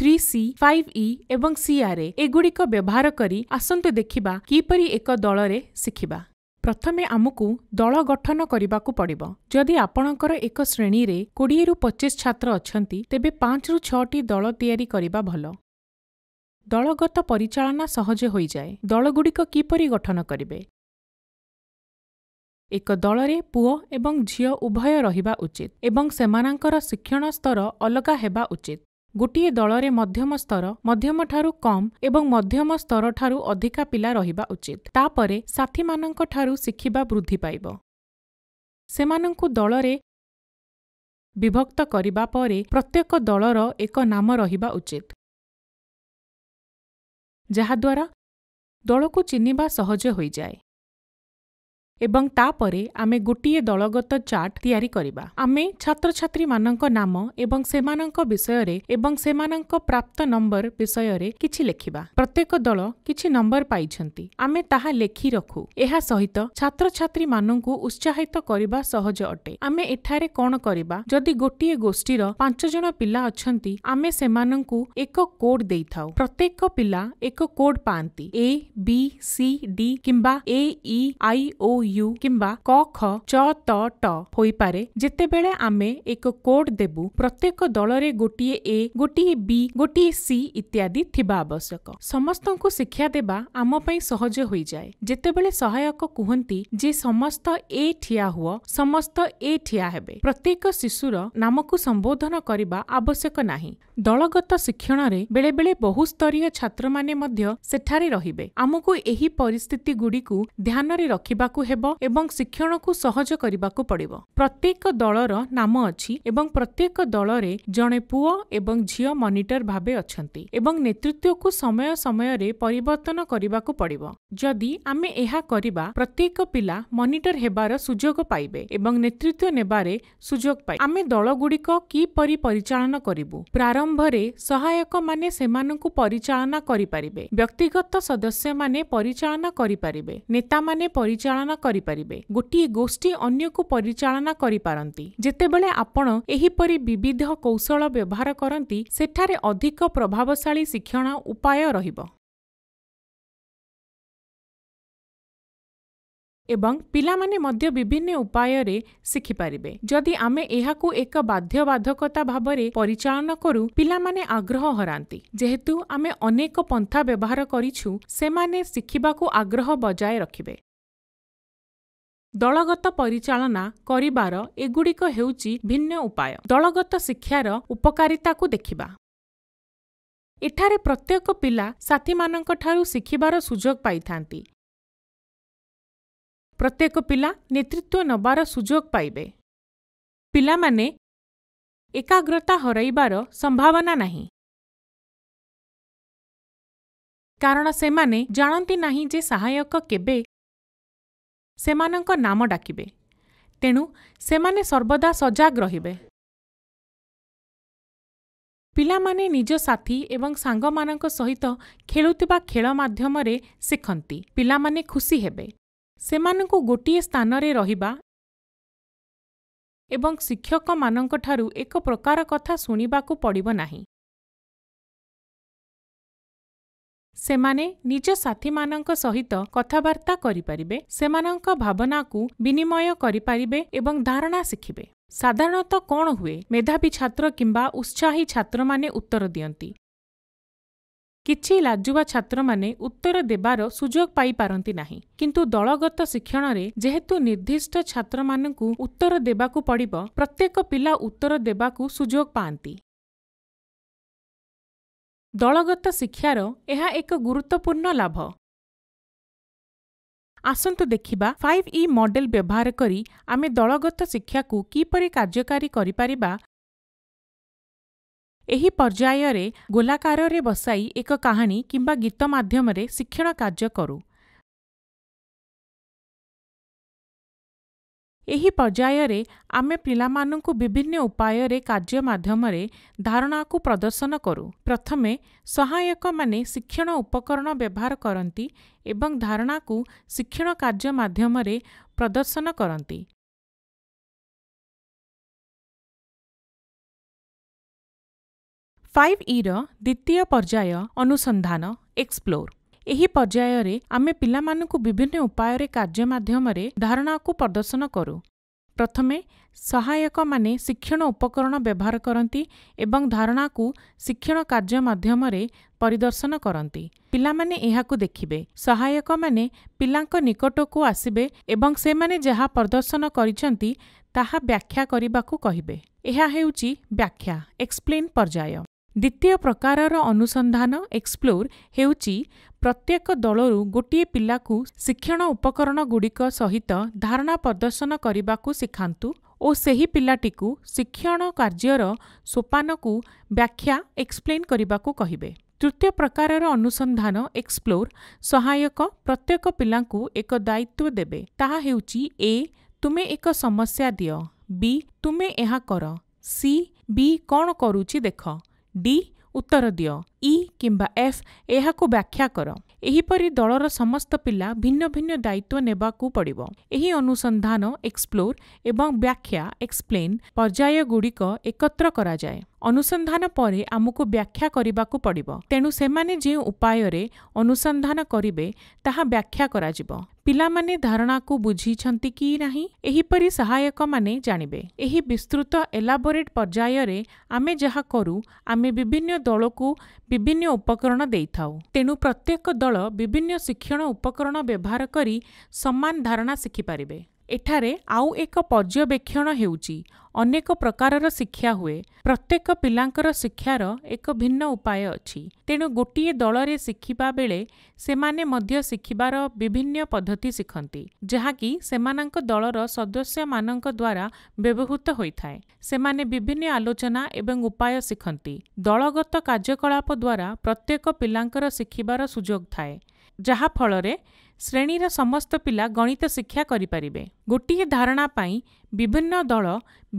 three C five ଇ ଏବଂ CRA ଏଗୁଡ଼ିକ ବ୍ୟବହାର କରି ଆସନ୍ତୁ ଦେଖିବା କିପରି ଏକ ଦଳରେ ଶିଖିବା ପ୍ରଥମେ ଆମକୁ ଦଳ ଗଠନ କରିବାକୁ ପଡ଼ିବ ଯଦି ଆପଣଙ୍କର ଏକ ଶ୍ରେଣୀରେ କୋଡ଼ିଏରୁ ପଚିଶ ଛାତ୍ର ଅଛନ୍ତି ତେବେ ପାଞ୍ଚରୁ ଛଅଟି ଦଳ ତିଆରି କରିବା ଭଲ ଦଳଗତ ପରିଚାଳନା ସହଜ ହୋଇଯାଏ ଦଳଗୁଡ଼ିକ କିପରି ଗଠନ କରିବେ ଏକ ଦଳରେ ପୁଅ ଏବଂ ଝିଅ ଉଭୟ ରହିବା ଉଚିତ ଏବଂ ସେମାନଙ୍କର ଶିକ୍ଷଣ ସ୍ତର ଅଲଗା ହେବା ଉଚିତ ଗୋଟିଏ ଦଳରେ ମଧ୍ୟମ ସ୍ତର ମଧ୍ୟମଠାରୁ କମ୍ ଏବଂ ମଧ୍ୟମ ସ୍ତରଠାରୁ ଅଧିକା ପିଲା ରହିବା ଉଚିତ ତାପରେ ସାଥୀମାନଙ୍କଠାରୁ ଶିଖିବା ବୃଦ୍ଧି ପାଇବ ସେମାନଙ୍କୁ ଦଳରେ ବିଭକ୍ତ କରିବା ପରେ ପ୍ରତ୍ୟେକ ଦଳର ଏକ ନାମ ରହିବା ଉଚିତ ଯାହାଦ୍ୱାରା ଦଳକୁ ଚିହ୍ନିବା ସହଜ ହୋଇଯାଏ ଏବଂ ତାପରେ ଆମେ ଗୋଟିଏ ଦଳଗତ ଚାର୍ଟ ତିଆରି କରିବା ଆମେ ଛାତ୍ରଛାତ୍ରୀମାନଙ୍କ ନାମ ଏବଂ ସେମାନଙ୍କ ବିଷୟରେ ଏବଂ ସେମାନଙ୍କ ପ୍ରାପ୍ତ ନମ୍ବର ବିଷୟରେ କିଛି ଲେଖିବା ପ୍ରତ୍ୟେକ ଦଳ କିଛି ନମ୍ବର ପାଇଛନ୍ତି ଆମେ ତାହା ଲେଖି ରଖୁ ଏହା ସହିତ ଛାତ୍ରଛାତ୍ରୀମାନଙ୍କୁ ଉତ୍ସାହିତ କରିବା ସହଜ ଅଟେ ଆମେ ଏଠାରେ କ'ଣ କରିବା ଯଦି ଗୋଟିଏ ଗୋଷ୍ଠୀର ପାଞ୍ଚ ଜଣ ପିଲା ଅଛନ୍ତି ଆମେ ସେମାନଙ୍କୁ ଏକ କୋଡ୍ ଦେଇଥାଉ ପ୍ରତ୍ୟେକ ପିଲା ଏକ କୋଡ୍ ପାଆନ୍ତି ଏ ବି ସି ଡି କିମ୍ବା ଏ ଇ ଆଇ ଓ ୟୁ କିମ୍ବା କ ଖ ଚ ତ ଟ ହୋଇପାରେ ଯେତେବେଳେ ଆମେ ଏକ କୋଡ୍ ଦେବୁ ପ୍ରତ୍ୟେକ ଦଳରେ ଗୋଟିଏ ଏ ଗୋଟିଏ ବି ଗୋଟିଏ ସି ଇତ୍ୟାଦି ଥିବା ଆବଶ୍ୟକ ସମସ୍ତଙ୍କୁ ଶିକ୍ଷା ଦେବା ଆମ ପାଇଁ ସହଜ ହୋଇଯାଏ ଯେତେବେଳେ ସହାୟକ କୁହନ୍ତି ଯେ ସମସ୍ତ ଏ ଠିଆ ହୁଅ ସମସ୍ତ ଏ ଠିଆ ହେବେ ପ୍ରତ୍ୟେକ ଶିଶୁର ନାମକୁ ସମ୍ବୋଧନ କରିବା ଆବଶ୍ୟକ ନାହିଁ ଦଳଗତ ଶିକ୍ଷଣରେ ବେଳେବେଳେ ବହୁସ୍ତରୀୟ ଛାତ୍ରମାନେ ମଧ୍ୟ ସେଠାରେ ରହିବେ ଆମକୁ ଏହି ପରିସ୍ଥିତିଗୁଡ଼ିକୁ ଧ୍ୟାନରେ ରଖିବାକୁ ହେବ ହେବ ଏବଂ ଶିକ୍ଷଣକୁ ସହଜ କରିବାକୁ ପଡ଼ିବ ପ୍ରତ୍ୟେକ ଦଳର ନାମ ଅଛି ଏବଂ ପ୍ରତ୍ୟେକ ଦଳରେ ଜଣେ ପୁଅ ଏବଂ ଝିଅ ମନିଟର ଭାବେ ଅଛନ୍ତି ଏବଂ ନେତୃତ୍ୱକୁ ସମୟ ସମୟରେ ପରିବର୍ତ୍ତନ କରିବାକୁ ପଡ଼ିବ ଯଦି ଆମେ ଏହା କରିବା ପ୍ରତ୍ୟେକ ପିଲା ମନିଟର ହେବାର ସୁଯୋଗ ପାଇବେ ଏବଂ ନେତୃତ୍ୱ ନେବାରେ ସୁଯୋଗ ପାଇବେ ଆମେ ଦଳଗୁଡ଼ିକ କିପରି ପରିଚାଳନା କରିବୁ ପ୍ରାରମ୍ଭରେ ସହାୟକମାନେ ସେମାନଙ୍କୁ ପରିଚାଳନା କରିପାରିବେ ବ୍ୟକ୍ତିଗତ ସଦସ୍ୟମାନେ ପରିଚାଳନା କରିପାରିବେ ନେତାମାନେ ପରିଚାଳନା କରିପାରିବେ ଗୋଟିଏ ଗୋଷ୍ଠୀ ଅନ୍ୟକୁ ପରିଚାଳନା କରିପାରନ୍ତି ଯେତେବେଳେ ଆପଣ ଏହିପରି ବିବିଧ କୌଶଳ ବ୍ୟବହାର କରନ୍ତି ସେଠାରେ ଅଧିକ ପ୍ରଭାବଶାଳୀ ଶିକ୍ଷଣ ଉପାୟ ରହିବ ଏବଂ ପିଲାମାନେ ମଧ୍ୟ ବିଭିନ୍ନ ଉପାୟରେ ଶିଖିପାରିବେ ଯଦି ଆମେ ଏହାକୁ ଏକ ବାଧ୍ୟବାଧକତା ଭାବରେ ପରିଚାଳନା କରୁ ପିଲାମାନେ ଆଗ୍ରହ ହରାନ୍ତି ଯେହେତୁ ଆମେ ଅନେକ ପନ୍ଥା ବ୍ୟବହାର କରିଛୁ ସେମାନେ ଶିଖିବାକୁ ଆଗ୍ରହ ବଜାୟ ରଖିବେ ଦଳଗତ ପରିଚାଳନା କରିବାର ଏଗୁଡ଼ିକ ହେଉଛି ଭିନ୍ନ ଉପାୟ ଦଳଗତ ଶିକ୍ଷାର ଉପକାରିତାକୁ ଦେଖିବା ଏଠାରେ ପ୍ରତ୍ୟେକ ପିଲା ସାଥୀମାନଙ୍କଠାରୁ ଶିଖିବାର ସୁଯୋଗ ପାଇଥାନ୍ତି ପ୍ରତ୍ୟେକ ପିଲା ନେତୃତ୍ୱ ନେବାର ସୁଯୋଗ ପାଇବେ ପିଲାମାନେ ଏକାଗ୍ରତା ହରାଇବାର ସମ୍ଭାବନା ନାହିଁ କାରଣ ସେମାନେ ଜାଣନ୍ତି ନାହିଁ ଯେ ସହାୟକ କେବେ ସେମାନଙ୍କ ନାମ ଡାକିବେ ତେଣୁ ସେମାନେ ସର୍ବଦା ସଜାଗ ରହିବେ ପିଲାମାନେ ନିଜ ସାଥୀ ଏବଂ ସାଙ୍ଗମାନଙ୍କ ସହିତ ଖେଳୁଥିବା ଖେଳ ମାଧ୍ୟମରେ ଶିଖନ୍ତି ପିଲାମାନେ ଖୁସି ହେବେ ସେମାନଙ୍କୁ ଗୋଟିଏ ସ୍ଥାନରେ ରହିବା ଏବଂ ଶିକ୍ଷକମାନଙ୍କଠାରୁ ଏକ ପ୍ରକାର କଥା ଶୁଣିବାକୁ ପଡ଼ିବ ନାହିଁ ସେମାନେ ନିଜ ସାଥୀମାନଙ୍କ ସହିତ କଥାବାର୍ତ୍ତା କରିପାରିବେ ସେମାନଙ୍କ ଭାବନାକୁ ବିନିମୟ କରିପାରିବେ ଏବଂ ଧାରଣା ଶିଖିବେ ସାଧାରଣତଃ କ'ଣ ହୁଏ ମେଧାବୀ ଛାତ୍ର କିମ୍ବା ଉତ୍ସାହୀ ଛାତ୍ରମାନେ ଉତ୍ତର ଦିଅନ୍ତି କିଛି ଲାଜୁବା ଛାତ୍ରମାନେ ଉତ୍ତର ଦେବାର ସୁଯୋଗ ପାଇପାରନ୍ତି ନାହିଁ କିନ୍ତୁ ଦଳଗତ ଶିକ୍ଷଣରେ ଯେହେତୁ ନିର୍ଦ୍ଦିଷ୍ଟ ଛାତ୍ରମାନଙ୍କୁ ଉତ୍ତର ଦେବାକୁ ପଡ଼ିବ ପ୍ରତ୍ୟେକ ପିଲା ଉତ୍ତର ଦେବାକୁ ସୁଯୋଗ ପାଆନ୍ତି ଦଳଗତ ଶିକ୍ଷାର ଏହା ଏକ ଗୁରୁତ୍ୱପୂର୍ଣ୍ଣ ଲାଭ ଆସନ୍ତୁ ଦେଖିବା ଫାଇଭ୍ ଇ ମଡେଲ ବ୍ୟବହାର କରି ଆମେ ଦଳଗତ ଶିକ୍ଷାକୁ କିପରି କାର୍ଯ୍ୟକାରୀ କରିପାରିବା ଏହି ପର୍ଯ୍ୟାୟରେ ଗୋଲାକାରରେ ବସାଇ ଏକ କାହାଣୀ କିମ୍ବା ଗୀତ ମାଧ୍ୟମରେ ଶିକ୍ଷଣ କାର୍ଯ୍ୟ କରୁ ଏହି ପର୍ଯ୍ୟାୟରେ ଆମେ ପିଲାମାନଙ୍କୁ ବିଭିନ୍ନ ଉପାୟରେ କାର୍ଯ୍ୟ ମାଧ୍ୟମରେ ଧାରଣାକୁ ପ୍ରଦର୍ଶନ କରୁ ପ୍ରଥମେ ସହାୟକମାନେ ଶିକ୍ଷଣ ଉପକରଣ ବ୍ୟବହାର କରନ୍ତି ଏବଂ ଧାରଣାକୁ ଶିକ୍ଷଣ କାର୍ଯ୍ୟ ମାଧ୍ୟମରେ ପ୍ରଦର୍ଶନ କରନ୍ତି ଫାଇଭ୍ ଇର ଦ୍ୱିତୀୟ ପର୍ଯ୍ୟାୟ ଅନୁସନ୍ଧାନ ଏକ୍ସପ୍ଲୋର୍ ଏହି ପର୍ଯ୍ୟାୟରେ ଆମେ ପିଲାମାନଙ୍କୁ ବିଭିନ୍ନ ଉପାୟରେ କାର୍ଯ୍ୟ ମାଧ୍ୟମରେ ଧାରଣାକୁ ପ୍ରଦର୍ଶନ କରୁ ପ୍ରଥମେ ସହାୟକମାନେ ଶିକ୍ଷଣ ଉପକରଣ ବ୍ୟବହାର କରନ୍ତି ଏବଂ ଧାରଣାକୁ ଶିକ୍ଷଣ କାର୍ଯ୍ୟ ମାଧ୍ୟମରେ ପରିଦର୍ଶନ କରନ୍ତି ପିଲାମାନେ ଏହାକୁ ଦେଖିବେ ସହାୟକମାନେ ପିଲାଙ୍କ ନିକଟକୁ ଆସିବେ ଏବଂ ସେମାନେ ଯାହା ପ୍ରଦର୍ଶନ କରିଛନ୍ତି ତାହା ବ୍ୟାଖ୍ୟା କରିବାକୁ କହିବେ ଏହା ହେଉଛି ବ୍ୟାଖ୍ୟା ଏକ୍ସପ୍ଲେନ୍ ପର୍ଯ୍ୟାୟ ଦ୍ୱିତୀୟ ପ୍ରକାରର ଅନୁସନ୍ଧାନ ଏକ୍ସପ୍ଲୋର ହେଉଛି ପ୍ରତ୍ୟେକ ଦଳରୁ ଗୋଟିଏ ପିଲାକୁ ଶିକ୍ଷଣ ଉପକରଣଗୁଡ଼ିକ ସହିତ ଧାରଣା ପ୍ରଦର୍ଶନ କରିବାକୁ ଶିଖାନ୍ତୁ ଓ ସେହି ପିଲାଟିକୁ ଶିକ୍ଷଣ କାର୍ଯ୍ୟର ସୋପାନକୁ ବ୍ୟାଖ୍ୟା ଏକ୍ସପ୍ଲେନ୍ କରିବାକୁ କହିବେ ତୃତୀୟ ପ୍ରକାରର ଅନୁସନ୍ଧାନ ଏକ୍ସପ୍ଲୋର ସହାୟକ ପ୍ରତ୍ୟେକ ପିଲାଙ୍କୁ ଏକ ଦାୟିତ୍ୱ ଦେବେ ତାହା ହେଉଛି ଏ ତୁମେ ଏକ ସମସ୍ୟା ଦିଅ ବି ତୁମେ ଏହା କର ସି ବି କ'ଣ କରୁଛି ଦେଖ ଡି ଉତ୍ତର ଦିଅ ଇ କିମ୍ବା ଏଫ୍ ଏହାକୁ ବ୍ୟାଖ୍ୟା କର ଏହିପରି ଦଳର ସମସ୍ତ ପିଲା ଭିନ୍ନ ଭିନ୍ନ ଦାୟିତ୍ୱ ନେବାକୁ ପଡ଼ିବ ଏହି ଅନୁସନ୍ଧାନ ଏକ୍ସପ୍ଲୋର୍ ଏବଂ ବ୍ୟାଖ୍ୟା ଏକ୍ସପ୍ଲେନ୍ ପର୍ଯ୍ୟାୟଗୁଡ଼ିକ ଏକତ୍ର କରାଯାଏ ଅନୁସନ୍ଧାନ ପରେ ଆମକୁ ବ୍ୟାଖ୍ୟା କରିବାକୁ ପଡ଼ିବ ତେଣୁ ସେମାନେ ଯେଉଁ ଉପାୟରେ ଅନୁସନ୍ଧାନ କରିବେ ତାହା ବ୍ୟାଖ୍ୟା କରାଯିବ ପିଲାମାନେ ଧାରଣାକୁ ବୁଝିଛନ୍ତି କି ନାହିଁ ଏହିପରି ସହାୟକମାନେ ଜାଣିବେ ଏହି ବିସ୍ତୃତ ଏଲାବୋରେଟ୍ ପର୍ଯ୍ୟାୟରେ ଆମେ ଯାହା କରୁ ଆମେ ବିଭିନ୍ନ ଦଳକୁ ବିଭିନ୍ନ ଉପକରଣ ଦେଇଥାଉ ତେଣୁ ପ୍ରତ୍ୟେକ ଦଳ ବିଭିନ୍ନ ଶିକ୍ଷଣ ଉପକରଣ ବ୍ୟବହାର କରି ସମାନ ଧାରଣା ଶିଖିପାରିବେ ଏଠାରେ ଆଉ ଏକ ପର୍ଯ୍ୟବେକ୍ଷଣ ହେଉଛି ଅନେକ ପ୍ରକାରର ଶିକ୍ଷା ହୁଏ ପ୍ରତ୍ୟେକ ପିଲାଙ୍କର ଶିକ୍ଷାର ଏକ ଭିନ୍ନ ଉପାୟ ଅଛି ତେଣୁ ଗୋଟିଏ ଦଳରେ ଶିଖିବା ବେଳେ ସେମାନେ ମଧ୍ୟ ଶିଖିବାର ବିଭିନ୍ନ ପଦ୍ଧତି ଶିଖନ୍ତି ଯାହାକି ସେମାନଙ୍କ ଦଳର ସଦସ୍ୟମାନଙ୍କ ଦ୍ୱାରା ବ୍ୟବହୃତ ହୋଇଥାଏ ସେମାନେ ବିଭିନ୍ନ ଆଲୋଚନା ଏବଂ ଉପାୟ ଶିଖନ୍ତି ଦଳଗତ କାର୍ଯ୍ୟକଳାପ ଦ୍ୱାରା ପ୍ରତ୍ୟେକ ପିଲାଙ୍କର ଶିଖିବାର ସୁଯୋଗ ଥାଏ ଯାହାଫଳରେ ଶ୍ରେଣୀର ସମସ୍ତ ପିଲା ଗଣିତ ଶିକ୍ଷା କରିପାରିବେ ଗୋଟିଏ ଧାରଣା ପାଇଁ ବିଭିନ୍ନ ଦଳ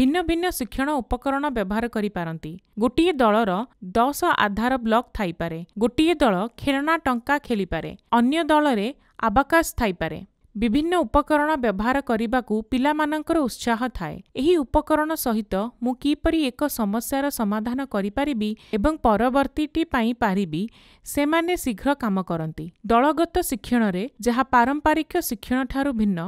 ଭିନ୍ନ ଭିନ୍ନ ଶିକ୍ଷଣ ଉପକରଣ ବ୍ୟବହାର କରିପାରନ୍ତି ଗୋଟିଏ ଦଳର ଦଶ ଆଧାର ବ୍ଲକ୍ ଥାଇପାରେ ଗୋଟିଏ ଦଳ ଖେଳଣା ଟଙ୍କା ଖେଳିପାରେ ଅନ୍ୟ ଦଳରେ ଆବାକାଶ ଥାଇପାରେ ବିଭିନ୍ନ ଉପକରଣ ବ୍ୟବହାର କରିବାକୁ ପିଲାମାନଙ୍କର ଉତ୍ସାହ ଥାଏ ଏହି ଉପକରଣ ସହିତ ମୁଁ କିପରି ଏକ ସମସ୍ୟାର ସମାଧାନ କରିପାରିବି ଏବଂ ପରବର୍ତ୍ତୀଟି ପାଇଁ ପାରିବି ସେମାନେ ଶୀଘ୍ର କାମ କରନ୍ତି ଦଳଗତ ଶିକ୍ଷଣରେ ଯାହା ପାରମ୍ପରିକ ଶିକ୍ଷଣଠାରୁ ଭିନ୍ନ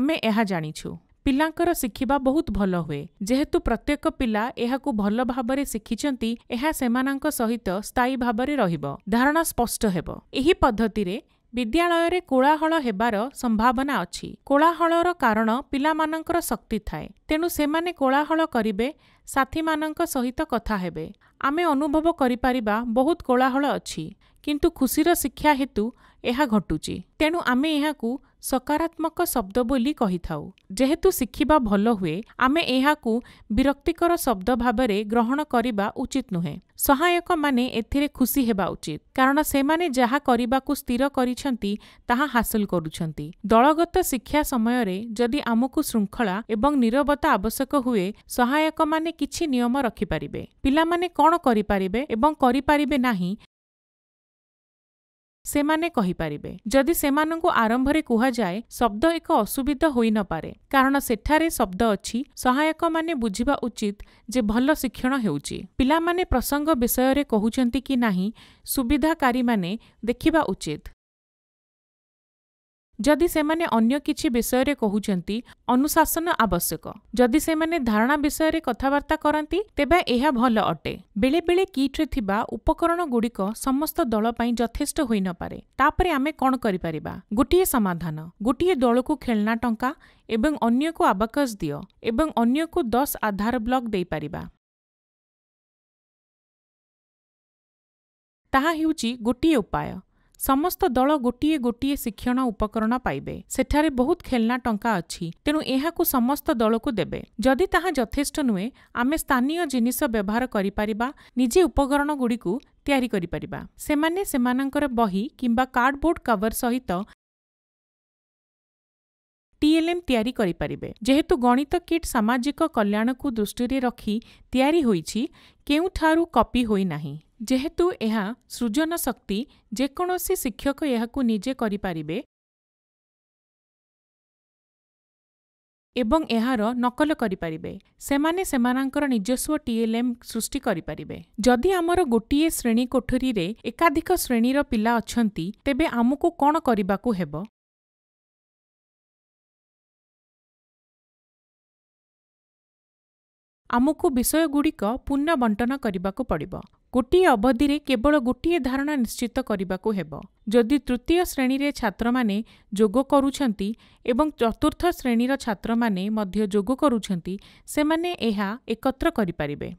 ଆମେ ଏହା ଜାଣିଛୁ ପିଲାଙ୍କର ଶିଖିବା ବହୁତ ଭଲ ହୁଏ ଯେହେତୁ ପ୍ରତ୍ୟେକ ପିଲା ଏହାକୁ ଭଲ ଭାବରେ ଶିଖିଛନ୍ତି ଏହା ସେମାନଙ୍କ ସହିତ ସ୍ଥାୟୀ ଭାବରେ ରହିବ ଧାରଣା ସ୍ପଷ୍ଟ ହେବ ଏହି ପଦ୍ଧତିରେ ବିଦ୍ୟାଳୟରେ କୋଳାହଳ ହେବାର ସମ୍ଭାବନା ଅଛି କୋଳାହଳର କାରଣ ପିଲାମାନଙ୍କର ଶକ୍ତି ଥାଏ ତେଣୁ ସେମାନେ କୋଳାହଳ କରିବେ ସାଥିମାନଙ୍କ ସହିତ କଥା ହେବେ ଆମେ ଅନୁଭବ କରିପାରିବା ବହୁତ କୋଳାହଳ ଅଛି କିନ୍ତୁ ଖୁସିର ଶିକ୍ଷା ହେତୁ ଏହା ଘଟୁଛି ତେଣୁ ଆମେ ଏହାକୁ ସକାରାତ୍ମକ ଶବ୍ଦ ବୋଲି କହିଥାଉ ଯେହେତୁ ଶିଖିବା ଭଲ ହୁଏ ଆମେ ଏହାକୁ ବିରକ୍ତିକର ଶବ୍ଦ ଭାବରେ ଗ୍ରହଣ କରିବା ଉଚିତ ନୁହେଁ ସହାୟକମାନେ ଏଥିରେ ଖୁସି ହେବା ଉଚିତ କାରଣ ସେମାନେ ଯାହା କରିବାକୁ ସ୍ଥିର କରିଛନ୍ତି ତାହା ହାସଲ କରୁଛନ୍ତି ଦଳଗତ ଶିକ୍ଷା ସମୟରେ ଯଦି ଆମକୁ ଶୃଙ୍ଖଳା ଏବଂ ନିରବତା ଆବଶ୍ୟକ ହୁଏ ସହାୟକମାନେ କିଛି ନିୟମ ରଖିପାରିବେ ପିଲାମାନେ କ'ଣ କରିପାରିବେ ଏବଂ କରିପାରିବେ ନାହିଁ ସେମାନେ କହିପାରିବେ ଯଦି ସେମାନଙ୍କୁ ଆରମ୍ଭରେ କୁହାଯାଏ ଶବ୍ଦ ଏକ ଅସୁବିଧା ହୋଇନପାରେ କାରଣ ସେଠାରେ ଶବ୍ଦ ଅଛି ସହାୟକମାନେ ବୁଝିବା ଉଚିତ ଯେ ଭଲ ଶିକ୍ଷଣ ହେଉଛି ପିଲାମାନେ ପ୍ରସଙ୍ଗ ବିଷୟରେ କହୁଛନ୍ତି କି ନାହିଁ ସୁବିଧାକାରୀମାନେ ଦେଖିବା ଉଚିତ ଯଦି ସେମାନେ ଅନ୍ୟ କିଛି ବିଷୟରେ କହୁଛନ୍ତି ଅନୁଶାସନ ଆବଶ୍ୟକ ଯଦି ସେମାନେ ଧାରଣା ବିଷୟରେ କଥାବାର୍ତ୍ତା କରନ୍ତି ତେବେ ଏହା ଭଲ ଅଟେ ବେଳେବେଳେ କିଟ୍ରେ ଥିବା ଉପକରଣ ଗୁଡ଼ିକ ସମସ୍ତ ଦଳ ପାଇଁ ଯଥେଷ୍ଟ ହୋଇନପାରେ ତାପରେ ଆମେ କ'ଣ କରିପାରିବା ଗୋଟିଏ ସମାଧାନ ଗୋଟିଏ ଦଳକୁ ଖେଳନା ଟଙ୍କା ଏବଂ ଅନ୍ୟକୁ ଆବାକସ ଦିଅ ଏବଂ ଅନ୍ୟକୁ ଦଶ ଆଧାର ବ୍ଲକ୍ ଦେଇପାରିବା ତାହା ହେଉଛି ଗୋଟିଏ ଉପାୟ ସମସ୍ତ ଦଳ ଗୋଟିଏ ଗୋଟିଏ ଶିକ୍ଷଣ ଉପକରଣ ପାଇବେ ସେଠାରେ ବହୁତ ଖେଳନା ଟଙ୍କା ଅଛି ତେଣୁ ଏହାକୁ ସମସ୍ତ ଦଳକୁ ଦେବେ ଯଦି ତାହା ଯଥେଷ୍ଟ ନୁହେଁ ଆମେ ସ୍ଥାନୀୟ ଜିନିଷ ବ୍ୟବହାର କରିପାରିବା ନିଜେ ଗୁଡ଼ିକୁ ତିଆରି କରିପାରିବା ସେମାନେ ସେମାନଙ୍କର ବହି କିମ୍ବା କାର୍ଡବୋର୍ଡ କଭର ସହିତ ଟିଏଲ୍ଏମ୍ ତିଆରି କରିପାରିବେ ଯେହେତୁ ଗଣିତ କିଟ୍ ସାମାଜିକ କଲ୍ୟାଣକୁ ଦୃଷ୍ଟିରେ ରଖି ତିଆରି ହୋଇଛି କେଉଁଠାରୁ କପି ହୋଇନାହିଁ ଯେହେତୁ ଏହା ସୃଜନ ଶକ୍ତି ଯେକୌଣସି ଶିକ୍ଷକ ଏହାକୁ ନିଜେ କରିପାରିବେ ଏବଂ ଏହାର ନକଲ କରିପାରିବେ ସେମାନେ ସେମାନଙ୍କର ନିଜସ୍ୱ ଟିଏଲ୍ଏମ୍ ସୃଷ୍ଟି କରିପାରିବେ ଯଦି ଆମର ଗୋଟିଏ ଶ୍ରେଣୀ କୋଠରୀରେ ଏକାଧିକ ଶ୍ରେଣୀର ପିଲା ଅଛନ୍ତି ତେବେ ଆମକୁ କ'ଣ କରିବାକୁ ହେବ ଆମକୁ ବିଷୟଗୁଡ଼ିକ ପୁନଃ ବଣ୍ଟନ କରିବାକୁ ପଡ଼ିବ ଗୋଟିଏ ଅବଧିରେ କେବଳ ଗୋଟିଏ ଧାରଣା ନିଶ୍ଚିତ କରିବାକୁ ହେବ ଯଦି ତୃତୀୟ ଶ୍ରେଣୀରେ ଛାତ୍ରମାନେ ଯୋଗ କରୁଛନ୍ତି ଏବଂ ଚତୁର୍ଥ ଶ୍ରେଣୀର ଛାତ୍ରମାନେ ମଧ୍ୟ ଯୋଗ କରୁଛନ୍ତି ସେମାନେ ଏହା ଏକତ୍ର କରିପାରିବେ